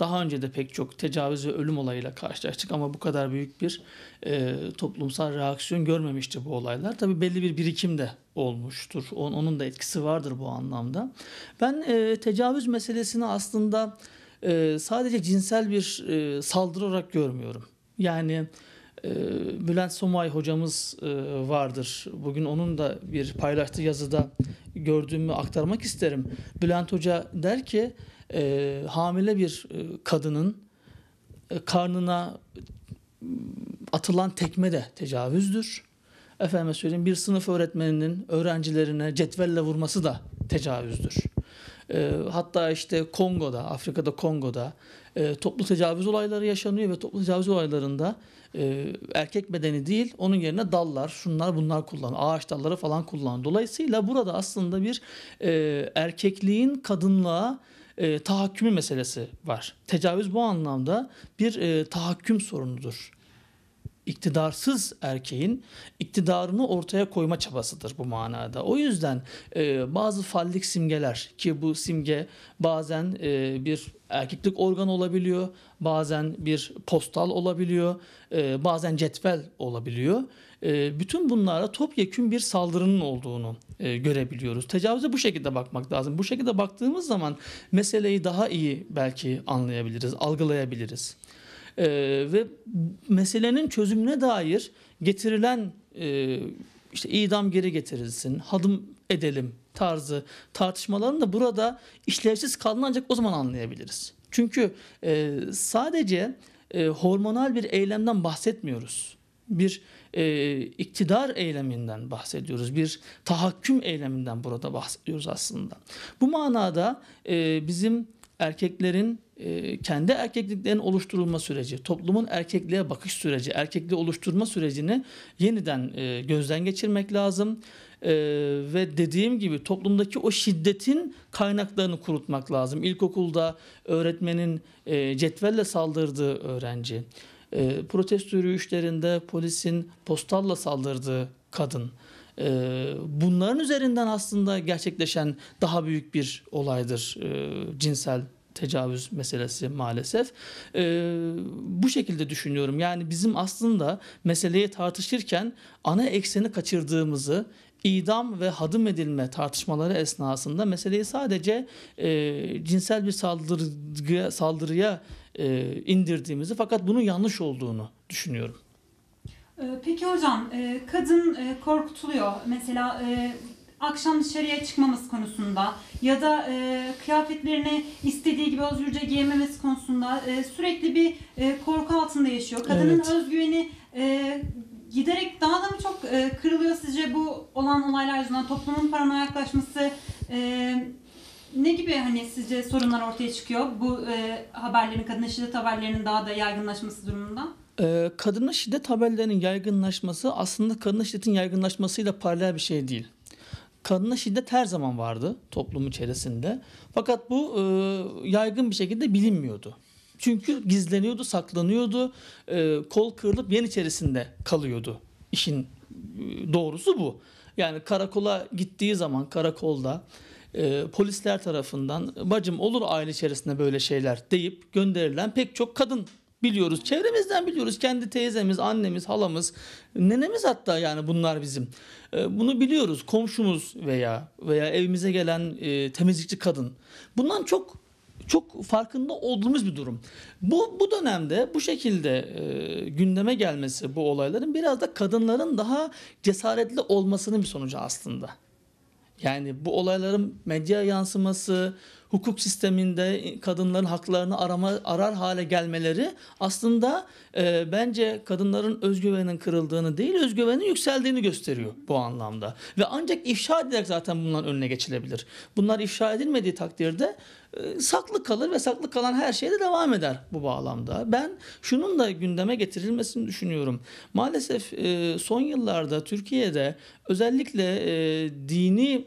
Daha önce de pek çok tecavüz ve ölüm olayıyla karşılaştık ama bu kadar büyük bir e, toplumsal reaksiyon görmemişti bu olaylar. Tabi belli bir birikim de olmuştur. Onun da etkisi vardır bu anlamda. Ben e, tecavüz meselesini aslında e, sadece cinsel bir e, saldırı olarak görmüyorum. Yani e, Bülent Somay hocamız e, vardır. Bugün onun da bir paylaştığı yazıda gördüğümü aktarmak isterim. Bülent Hoca der ki e, hamile bir e, kadının e, karnına atılan tekme de tecavüzdür. Efendime söyleyeyim bir sınıf öğretmeninin öğrencilerine cetvelle vurması da tecavüzdür. E, hatta işte Kongo'da, Afrika'da Kongo'da e, toplu tecavüz olayları yaşanıyor ve toplu tecavüz olaylarında e, erkek bedeni değil onun yerine dallar, şunlar bunlar kullan, ağaç dalları falan kullan. Dolayısıyla burada aslında bir e, erkekliğin kadınlığa e, tahakkümü meselesi var. Tecavüz bu anlamda bir e, tahakküm sorunudur iktidarsız erkeğin iktidarını ortaya koyma çabasıdır bu manada. O yüzden e, bazı fallik simgeler ki bu simge bazen e, bir erkeklik organ olabiliyor, bazen bir postal olabiliyor, e, bazen cetvel olabiliyor. E, bütün bunlara topyekün bir saldırının olduğunu e, görebiliyoruz. Tecavüze bu şekilde bakmak lazım. Bu şekilde baktığımız zaman meseleyi daha iyi belki anlayabiliriz, algılayabiliriz. E, ve meselenin çözümüne dair getirilen e, işte idam geri getirilsin, hadım edelim tarzı tartışmaların da burada işlevsiz kaldığını ancak o zaman anlayabiliriz. Çünkü e, sadece e, hormonal bir eylemden bahsetmiyoruz. Bir e, iktidar eyleminden bahsediyoruz. Bir tahakküm eyleminden burada bahsediyoruz aslında. Bu manada e, bizim erkeklerin ee, kendi erkekliklerin oluşturulma süreci, toplumun erkekliğe bakış süreci, erkekliği oluşturma sürecini yeniden e, gözden geçirmek lazım. Ee, ve dediğim gibi toplumdaki o şiddetin kaynaklarını kurutmak lazım. İlkokulda öğretmenin e, cetvelle saldırdığı öğrenci, e, protesto yürüyüşlerinde polisin postalla saldırdığı kadın, e, bunların üzerinden aslında gerçekleşen daha büyük bir olaydır e, cinsel tecavüz meselesi maalesef. E, bu şekilde düşünüyorum. Yani bizim aslında meseleyi tartışırken ana ekseni kaçırdığımızı idam ve hadım edilme tartışmaları esnasında meseleyi sadece e, cinsel bir saldırıya, saldırıya e, indirdiğimizi fakat bunun yanlış olduğunu düşünüyorum. Ee, peki hocam, e, kadın e, korkutuluyor. Mesela e, akşam dışarıya çıkmaması konusunda ya da e, kıyafetlerini istediği gibi özgürce giyememesi konusunda e, sürekli bir e, korku altında yaşıyor. Kadının evet. özgüveni e, giderek daha da mı çok e, kırılıyor sizce bu olan olaylar yüzünden? Toplumun paranoya yaklaşması e, ne gibi hani sizce sorunlar ortaya çıkıyor bu e, haberlerin, kadın şiddet haberlerinin daha da yaygınlaşması durumunda? Ee, kadına şiddet haberlerinin yaygınlaşması aslında kadına şiddetin yaygınlaşmasıyla paralel bir şey değil kadına şiddet her zaman vardı toplum içerisinde. Fakat bu e, yaygın bir şekilde bilinmiyordu. Çünkü gizleniyordu, saklanıyordu, e, kol kırılıp yen içerisinde kalıyordu. İşin e, doğrusu bu. Yani karakola gittiği zaman karakolda e, polisler tarafından bacım olur aile içerisinde böyle şeyler deyip gönderilen pek çok kadın biliyoruz. Çevremizden biliyoruz. Kendi teyzemiz, annemiz, halamız, nenemiz hatta yani bunlar bizim. Ee, bunu biliyoruz. Komşumuz veya veya evimize gelen e, temizlikçi kadın. Bundan çok çok farkında olduğumuz bir durum. Bu bu dönemde bu şekilde e, gündeme gelmesi bu olayların biraz da kadınların daha cesaretli olmasının bir sonucu aslında. Yani bu olayların medya yansıması, hukuk sisteminde e, kadınların haklarını arama arar hale gelmeleri aslında e, bence kadınların özgüvenin kırıldığını değil özgüvenin yükseldiğini gösteriyor bu anlamda. Ve ancak ifşa ederek zaten bunların önüne geçilebilir. Bunlar ifşa edilmediği takdirde e, saklı kalır ve saklı kalan her şeyde devam eder bu bağlamda. Ben şunun da gündeme getirilmesini düşünüyorum. Maalesef e, son yıllarda Türkiye'de özellikle dini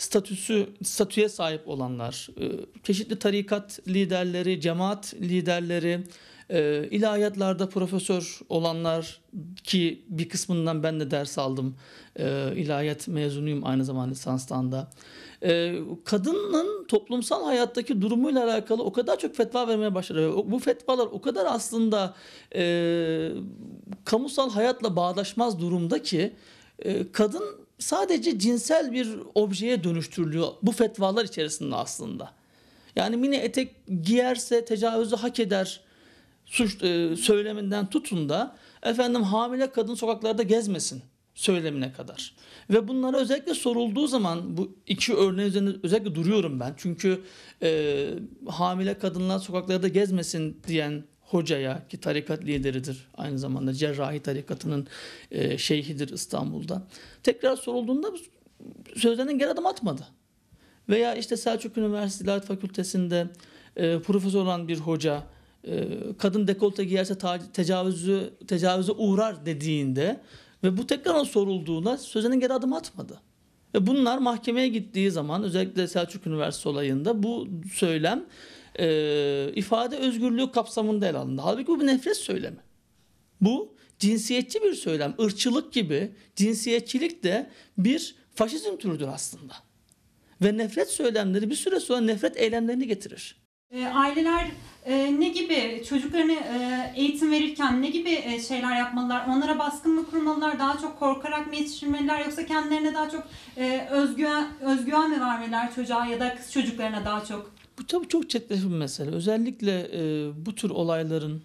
statüsü statüye sahip olanlar, e, çeşitli tarikat liderleri, cemaat liderleri, e, ilahiyatlarda profesör olanlar ki bir kısmından ben de ders aldım. E, ilahiyat mezunuyum aynı zamanda lisanstan da. Kadının toplumsal hayattaki durumuyla alakalı o kadar çok fetva vermeye başladı. Bu fetvalar o kadar aslında kamusal hayatla bağdaşmaz durumda ki kadın sadece cinsel bir objeye dönüştürülüyor bu fetvalar içerisinde aslında. Yani mini etek giyerse tecavüzü hak eder suç e, söyleminden tutun da efendim hamile kadın sokaklarda gezmesin söylemine kadar. Ve bunlara özellikle sorulduğu zaman bu iki örneğin üzerinde özellikle duruyorum ben. Çünkü e, hamile kadınlar sokaklarda gezmesin diyen hocaya ki tarikat lideridir. Aynı zamanda Cerrahi tarikatının e, şeyhidir İstanbul'da. Tekrar sorulduğunda sözlerine geri adım atmadı. Veya işte Selçuk Üniversitesi İlahi Fakültesi'nde e, profesör olan bir hoca e, kadın dekolte giyerse tecavüzü tecavüze uğrar dediğinde ve bu tekrar sorulduğunda sözlerine geri adım atmadı. Ve bunlar mahkemeye gittiği zaman özellikle Selçuk Üniversitesi olayında bu söylem e, ifade özgürlüğü kapsamında ele alındı. Halbuki bu bir nefret söylemi. Bu cinsiyetçi bir söylem. Irkçılık gibi cinsiyetçilik de bir faşizm türüdür aslında. Ve nefret söylemleri bir süre sonra nefret eylemlerini getirir. E, aileler e, ne gibi çocuklarını e, eğitim verirken ne gibi e, şeyler yapmalılar? Onlara baskın mı kurmalılar? Daha çok korkarak mı yetiştirmeliler? Yoksa kendilerine daha çok e, özgüven, özgüven mi vermeliler çocuğa ya da kız çocuklarına daha çok? Bu tabii çok çetrefil bir mesele. Özellikle e, bu tür olayların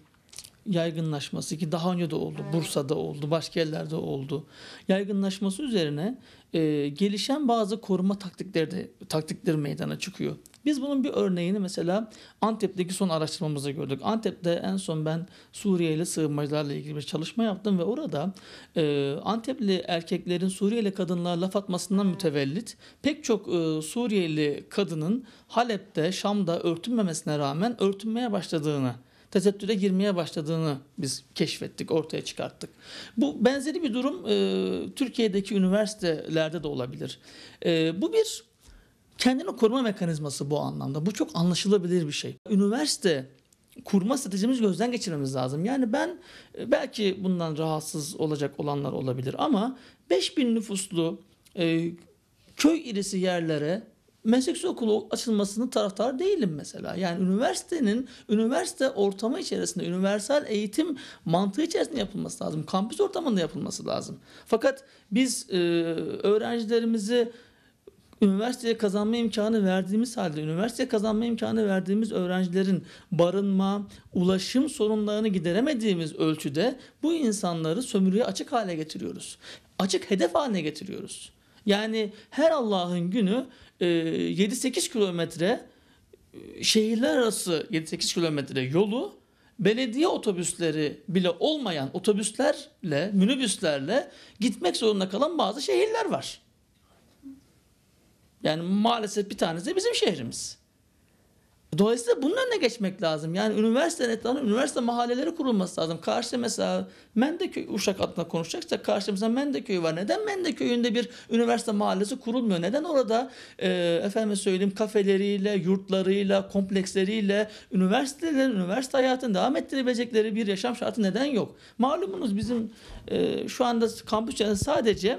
yaygınlaşması ki daha önce de oldu, Bursa'da oldu, başka yerlerde oldu. Yaygınlaşması üzerine e, gelişen bazı koruma taktikleri de taktikleri meydana çıkıyor. Biz bunun bir örneğini mesela Antep'teki son araştırmamızda gördük. Antep'te en son ben Suriyeli sığınmacılarla ilgili bir çalışma yaptım ve orada e, Antepli erkeklerin Suriyeli kadınlara laf atmasından mütevellit pek çok e, Suriyeli kadının Halep'te, Şam'da örtünmemesine rağmen örtünmeye başladığını tesettüre girmeye başladığını biz keşfettik, ortaya çıkarttık. Bu benzeri bir durum e, Türkiye'deki üniversitelerde de olabilir. E, bu bir Kendini koruma mekanizması bu anlamda. Bu çok anlaşılabilir bir şey. Üniversite kurma stratejimizi gözden geçirmemiz lazım. Yani ben e, belki bundan rahatsız olacak olanlar olabilir ama 5000 nüfuslu e, köy irisi yerlere meslek okulu açılmasını taraftar değilim mesela. Yani üniversitenin üniversite ortamı içerisinde üniversal eğitim mantığı içerisinde yapılması lazım. Kampüs ortamında yapılması lazım. Fakat biz e, öğrencilerimizi üniversiteye kazanma imkanı verdiğimiz halde üniversite kazanma imkanı verdiğimiz öğrencilerin barınma, ulaşım sorunlarını gideremediğimiz ölçüde bu insanları sömürüye açık hale getiriyoruz. Açık hedef haline getiriyoruz. Yani her Allah'ın günü 7-8 e, kilometre e, şehirler arası 7-8 kilometre yolu belediye otobüsleri bile olmayan otobüslerle, minibüslerle gitmek zorunda kalan bazı şehirler var. Yani maalesef bir tanesi bizim şehrimiz. Dolayısıyla bunun önüne geçmek lazım. Yani üniversite etrafında üniversite mahalleleri kurulması lazım. Karşı mesela Mendeköy Uşak adına konuşacaksak karşımıza Mendeköy var. Neden Mendeköy'ünde bir üniversite mahallesi kurulmuyor? Neden orada e, efendim söyleyeyim kafeleriyle, yurtlarıyla, kompleksleriyle üniversitelerin, üniversite hayatını devam ettirebilecekleri bir yaşam şartı neden yok? Malumunuz bizim e, şu anda kampüs sadece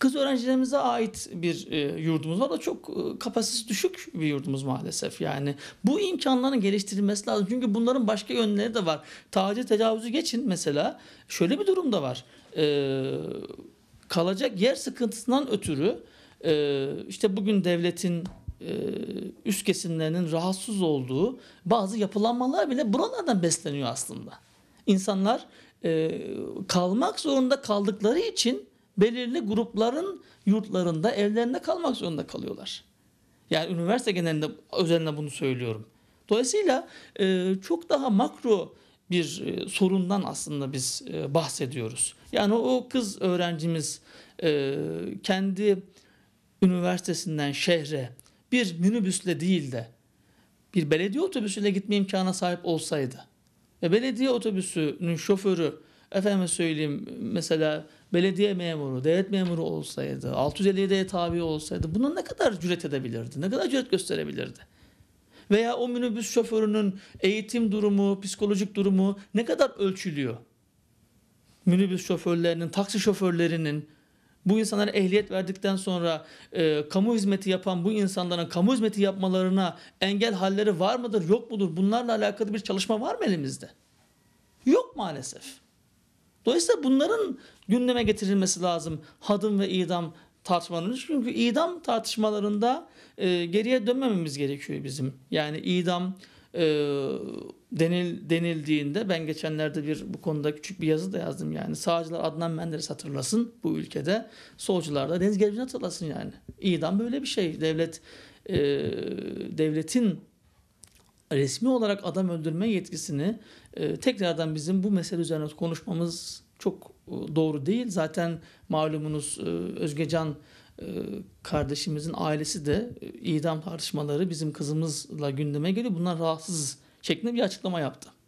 Kız öğrencilerimize ait bir e, yurdumuz var da çok e, kapasitesi düşük bir yurdumuz maalesef. Yani bu imkanların geliştirilmesi lazım. Çünkü bunların başka yönleri de var. Taciz tecavüzü geçin mesela şöyle bir durum da var. E, kalacak yer sıkıntısından ötürü e, işte bugün devletin e, üst kesimlerinin rahatsız olduğu bazı yapılanmalar bile buralardan besleniyor aslında. İnsanlar e, kalmak zorunda kaldıkları için belirli grupların yurtlarında, evlerinde kalmak zorunda kalıyorlar. Yani üniversite genelinde özelinde bunu söylüyorum. Dolayısıyla e, çok daha makro bir e, sorundan aslında biz e, bahsediyoruz. Yani o kız öğrencimiz e, kendi üniversitesinden şehre bir minibüsle değil de bir belediye otobüsüyle gitme imkana sahip olsaydı ve belediye otobüsünün şoförü efendime söyleyeyim mesela belediye memuru, devlet memuru olsaydı, 657'ye tabi olsaydı buna ne kadar cüret edebilirdi? Ne kadar cüret gösterebilirdi? Veya o minibüs şoförünün eğitim durumu, psikolojik durumu ne kadar ölçülüyor? Minibüs şoförlerinin, taksi şoförlerinin bu insanlara ehliyet verdikten sonra e, kamu hizmeti yapan bu insanların kamu hizmeti yapmalarına engel halleri var mıdır yok mudur? Bunlarla alakalı bir çalışma var mı elimizde? Yok maalesef. Dolayısıyla bunların gündeme getirilmesi lazım. Hadım ve idam tartışmalarını. Çünkü idam tartışmalarında e, geriye dönmememiz gerekiyor bizim. Yani idam e, denil, denildiğinde ben geçenlerde bir bu konuda küçük bir yazı da yazdım yani. Sağcılar Adnan Menderes hatırlasın bu ülkede. Solcular da Deniz Gergin'i hatırlasın yani. İdam böyle bir şey. Devlet e, devletin resmi olarak adam öldürme yetkisini e, tekrardan bizim bu mesele üzerine konuşmamız çok e, doğru değil. Zaten malumunuz e, Özgecan e, kardeşimizin ailesi de e, idam tartışmaları bizim kızımızla gündeme geliyor. Bunlar rahatsız şeklinde bir açıklama yaptı.